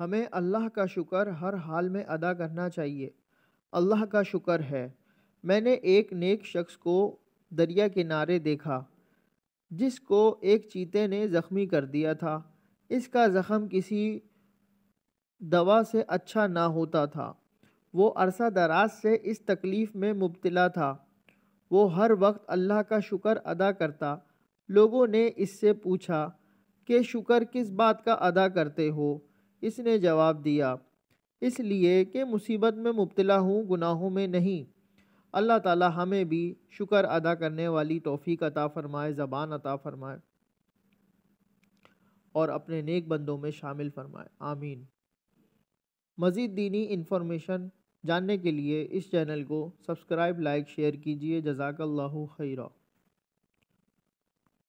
हमें अल्लाह का शुक्र हर हाल में अदा करना चाहिए अल्लाह का शुक्र है मैंने एक नेक शख्स को दरिया किनारे देखा जिसको एक चीते ने ज़ख्मी कर दिया था इसका ज़ख़म किसी दवा से अच्छा ना होता था वो अरसा दराज से इस तकलीफ़ में मुबतला था वो हर वक्त अल्लाह का शुक्र अदा करता लोगों ने इससे पूछा कि शुक्र किस बात का अदा करते हो इसने जवाब दिया इसलिए कि मुसीबत में मुबतला हूँ गुनाहों में नहीं अल्लाह ताला हमें भी शुक्र अदा करने वाली तोफ़ी अता फ़रमाए ज़बान अता फ़रमाए और अपने नेक बंदों में शामिल फ़रमाए आमीन मज़ीद दीनी इन्फॉर्मेशन जानने के लिए इस चैनल को सब्सक्राइब लाइक शेयर कीजिए जजाक खैरा